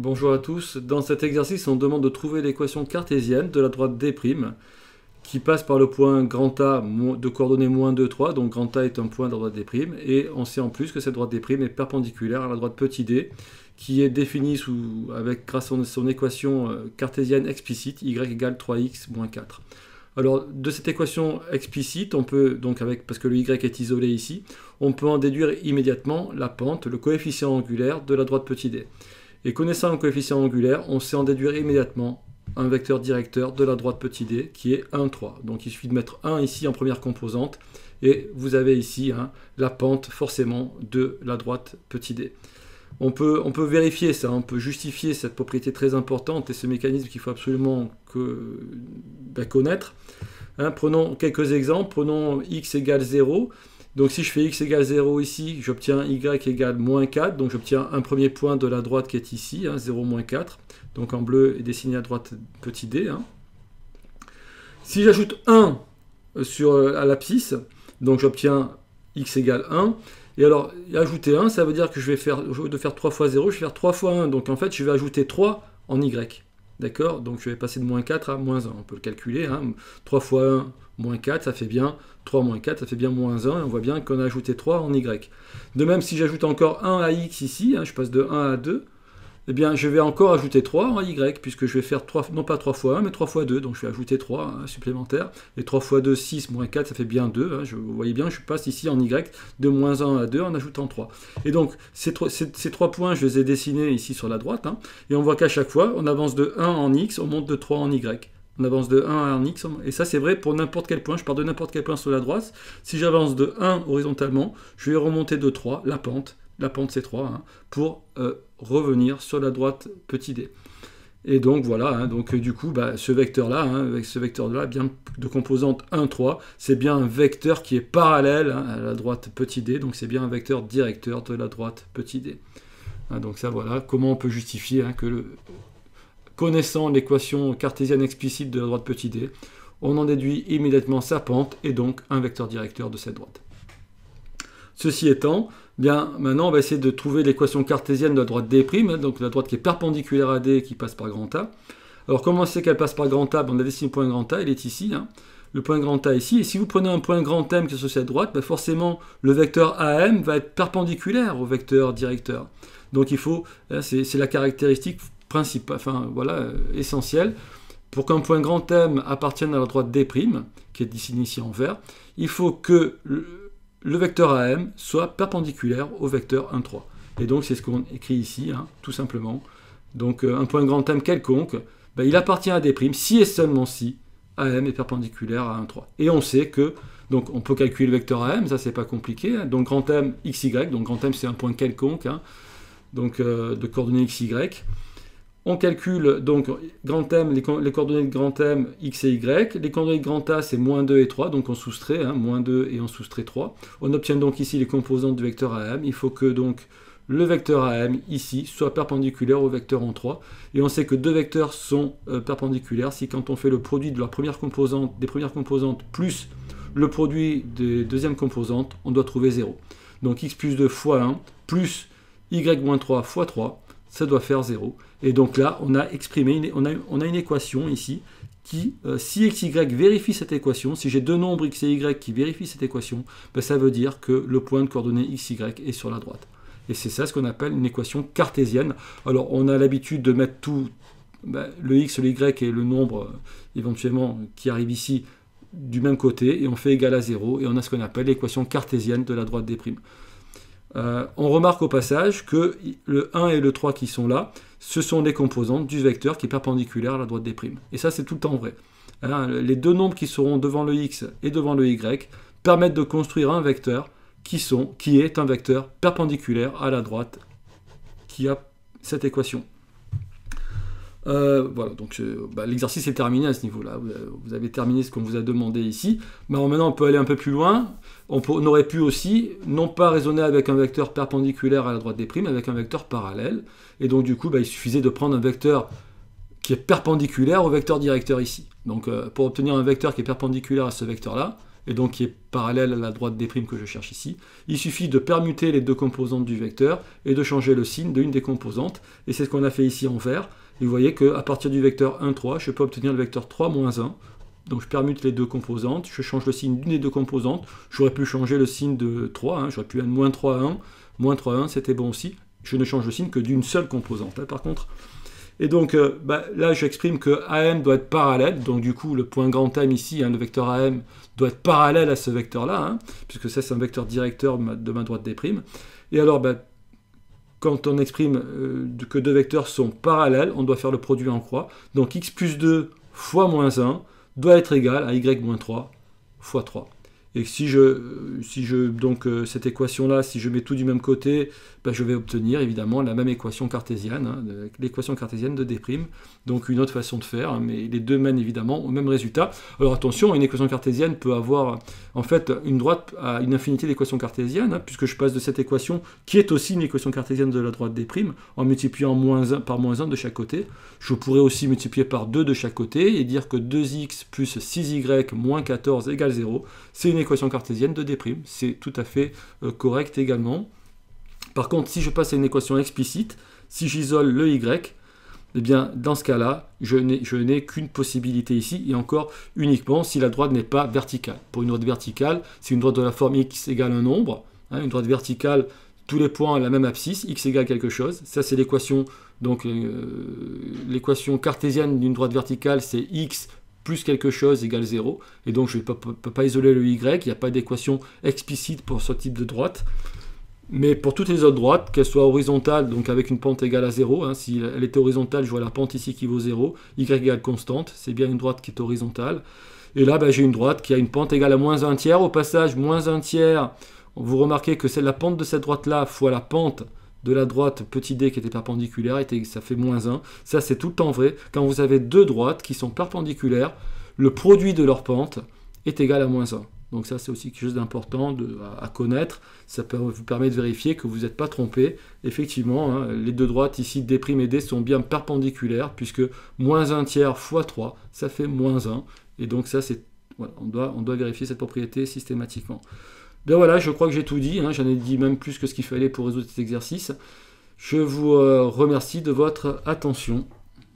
Bonjour à tous. Dans cet exercice, on demande de trouver l'équation cartésienne de la droite d' qui passe par le point grand A de coordonnées moins 2, 3. Donc grand A est un point de la droite d'. Et on sait en plus que cette droite d' est perpendiculaire à la droite petit d qui est définie sous, avec, grâce à son, équation euh, cartésienne explicite y égale 3x moins 4. Alors, de cette équation explicite, on peut, donc avec, parce que le y est isolé ici, on peut en déduire immédiatement la pente, le coefficient angulaire de la droite petit d. Et connaissant le coefficient angulaire, on sait en déduire immédiatement un vecteur directeur de la droite petit d qui est 1, 3. Donc il suffit de mettre 1 ici en première composante et vous avez ici hein, la pente forcément de la droite petit d. On peut, vérifier ça, on peut justifier cette propriété très importante et ce mécanisme qu'il faut absolument que, ben, connaître. Hein, prenons quelques exemples, prenons x égale 0. Donc si je fais x égale 0 ici, j'obtiens y égale moins 4. Donc j'obtiens un premier point de la droite qui est ici, 0 hein, moins 4. Donc en bleu est dessiné à droite petit d. Hein. Si j'ajoute 1 euh, sur, euh, à l'abscisse, donc j'obtiens x égale 1. Et alors, ajouter 1, ça veut dire que je vais faire, de faire 3 fois 0, je vais faire 3 fois 1. Donc en fait, je vais ajouter 3 en y. D'accord Donc je vais passer de moins 4 à moins 1. On peut le calculer. 3 hein. fois 1, moins 4, ça fait bien 3 moins 4, ça fait bien moins 1. Et on voit bien qu'on a ajouté 3 en y. De même, si j'ajoute encore 1 à x ici, hein, je passe de 1 à 2 eh bien, je vais encore ajouter 3 en y, puisque je vais faire 3, non pas 3 fois 1, mais 3 fois 2. Donc je vais ajouter 3 hein, supplémentaires. Et 3 fois 2, 6, moins 4, ça fait bien 2. Hein. vous voyez bien, je passe ici en y de moins 1 à 2 en ajoutant 3. Et donc, ces 3, ces, points, je les ai dessinés ici sur la droite. Hein. et on voit qu'à chaque fois, on avance de 1 en x, on monte de 3 en y. On avance de 1 en x. Et ça, c'est vrai pour n'importe quel point. Je pars de n'importe quel point sur la droite. Si j'avance de 1 horizontalement, je vais remonter de 3 la pente la pente C3 hein, pour euh, revenir sur la droite petit d. Et donc voilà, hein, donc euh, du coup, bah, ce vecteur-là, hein, avec ce vecteur-là, bien de composante 1, 3, c'est bien un vecteur qui est parallèle à la droite petit d, donc c'est bien un vecteur directeur de la droite petit d. donc ça voilà, comment on peut justifier que le... connaissant l'équation cartésienne explicite de la droite petit d, on en déduit immédiatement sa pente et donc un vecteur directeur de cette droite. Ceci étant, maintenant, on va essayer de trouver l'équation cartésienne de la droite D', hein, donc la droite qui est perpendiculaire à D et qui passe par grand A. Alors, comment sait qu'elle passe par grand A ben, On a dessiné le point grand A, il est ici. Hein. Le point grand A ici. Et si vous prenez un point grand M qui est associé à droite, ben, forcément, le vecteur AM va être perpendiculaire au vecteur directeur. Donc, il faut, hein, c'est la caractéristique principale, enfin, voilà, euh, essentielle. Pour qu'un point grand M appartienne à la droite D', qui est dessinée ici en vert, il faut que le vecteur AM soit perpendiculaire au vecteur 1, 3. Et donc c'est ce qu'on écrit ici, hein, tout simplement. Donc euh, un point grand M quelconque, ben, il appartient à des primes si et seulement si AM est perpendiculaire à 1,3. Et on sait que, donc on peut calculer le vecteur AM, ça c'est pas compliqué. Hein. donc grand M, XY, donc grand M c'est un point quelconque, hein, donc euh, de coordonnées XY. On calcule donc grand les, coordonnées de grand M, x et y. Les coordonnées de grand A, c'est moins 2 et 3, donc on soustrait, hein, moins 2 et on soustrait 3. On obtient donc ici les composantes du vecteur AM. Il faut que donc le vecteur AM, ici, soit perpendiculaire au vecteur en 3. Et on sait que deux vecteurs sont euh, perpendiculaires si quand on fait le produit de première composante, des premières composantes plus le produit des deuxièmes composantes, on doit trouver 0. Donc x plus 2 fois 1 plus y moins 3 fois 3, ça doit faire 0. Et donc là, on a exprimé, une, on, a, on a une équation ici qui, euh, si x, y vérifie cette équation, si j'ai deux nombres x et y qui vérifient cette équation, ben, ça veut dire que le point de coordonnée y est sur la droite. Et c'est ça ce qu'on appelle une équation cartésienne. Alors on a l'habitude de mettre tout, ben, le x, le y et le nombre euh, éventuellement qui arrive ici du même côté, et on fait égal à 0, et on a ce qu'on appelle l'équation cartésienne de la droite des primes. Euh, on remarque au passage que le 1 et le 3 qui sont là, ce sont les composantes du vecteur qui est perpendiculaire à la droite des primes. Et ça, c'est tout le temps vrai. Hein, les deux nombres qui seront devant le x et devant le y permettent de construire un vecteur qui est un vecteur perpendiculaire à la droite qui a cette équation. Euh, voilà, donc euh, bah, l'exercice est terminé à ce niveau-là. Euh, vous, avez terminé ce qu'on vous a demandé ici. Maintenant, on peut aller un peu plus loin. On, aurait pu aussi, non pas raisonner avec un vecteur perpendiculaire à la droite des primes, avec un vecteur parallèle. Et donc, du coup, bah, il suffisait de prendre un vecteur qui est perpendiculaire au vecteur directeur ici. Donc, pour obtenir un vecteur qui est perpendiculaire à ce vecteur-là, et donc qui est parallèle à la droite des primes que je cherche ici. Il suffit de permuter les deux composantes du vecteur et de changer le signe d'une des composantes, et c'est ce qu'on a fait ici en vert. Et vous voyez qu'à partir du vecteur 1, 3, je peux obtenir le vecteur 3, moins 1. Donc je permute les deux composantes, je change le signe d'une des deux composantes, j'aurais pu changer le signe de 3, hein, j'aurais pu moins 3 1, moins 3 1, c'était bon aussi, je ne change le signe que d'une seule composante. Hein. Par contre, et donc euh, bah, là, j'exprime que AM doit être parallèle, donc du coup, le point grand M ici, hein, le vecteur AM, doit être parallèle à ce vecteur-là, hein, puisque ça, c'est un vecteur directeur de ma droite des primes. Et alors, bah, quand on exprime euh, que deux vecteurs sont parallèles, on doit faire le produit en croix. Donc x plus 2 fois moins 1 doit être égal à y moins 3 fois 3. Et si je, si je donc euh, cette équation-là, si je mets tout du même côté, bah, je vais obtenir évidemment la même équation cartésienne, hein, l'équation cartésienne de D'. Donc une autre façon de faire, hein, mais les deux mènent évidemment au même résultat. Alors attention, une équation cartésienne peut avoir en fait une droite à une infinité d'équations cartésiennes, hein, puisque je passe de cette équation, qui est aussi une équation cartésienne de la droite D', en multipliant 1, par moins 1 de chaque côté. Je pourrais aussi multiplier par 2 de chaque côté et dire que 2x plus 6y moins 14 égale 0. C'est une équation cartésienne de D'. C'est tout à fait euh, correct également. Par contre, si je passe à une équation explicite, si j'isole le y, eh bien, dans ce cas-là, je n'ai qu'une possibilité ici, et encore uniquement si la droite n'est pas verticale. Pour une droite verticale, c'est une droite de la forme x égale un nombre. Hein, une droite verticale, tous les points ont la même abscisse, x égale quelque chose. Ça, c'est l'équation donc euh, l'équation cartésienne d'une droite verticale, c'est x plus quelque chose égale 0, et donc je ne peux, pas isoler le y, il n'y a pas d'équation explicite pour ce type de droite. Mais pour toutes les autres droites, qu'elles soient horizontales, donc avec une pente égale à 0, hein, si elle était horizontale, je vois la pente ici qui vaut 0, y égale constante, c'est bien une droite qui est horizontale. Et là, ben, j'ai une droite qui a une pente égale à moins 1 tiers. Au passage, moins 1 tiers, vous remarquez que c'est la pente de cette droite-là fois la pente de la droite petit d qui était perpendiculaire, était, ça fait moins 1. Ça, c'est tout le temps vrai. Quand vous avez deux droites qui sont perpendiculaires, le produit de leur pente est égal à moins 1. Donc ça, c'est aussi quelque chose d'important à, connaître. Ça peut, vous permet de vérifier que vous n'êtes pas trompé. Effectivement, hein, les deux droites ici, D' et D, sont bien perpendiculaires, puisque moins 1 tiers fois 3, ça fait moins 1. Et donc ça, c'est on, doit, on doit vérifier cette propriété systématiquement. Ben voilà, je crois que j'ai tout dit. Hein. J'en ai dit même plus que ce qu'il fallait pour résoudre cet exercice. Je vous euh, remercie de votre attention.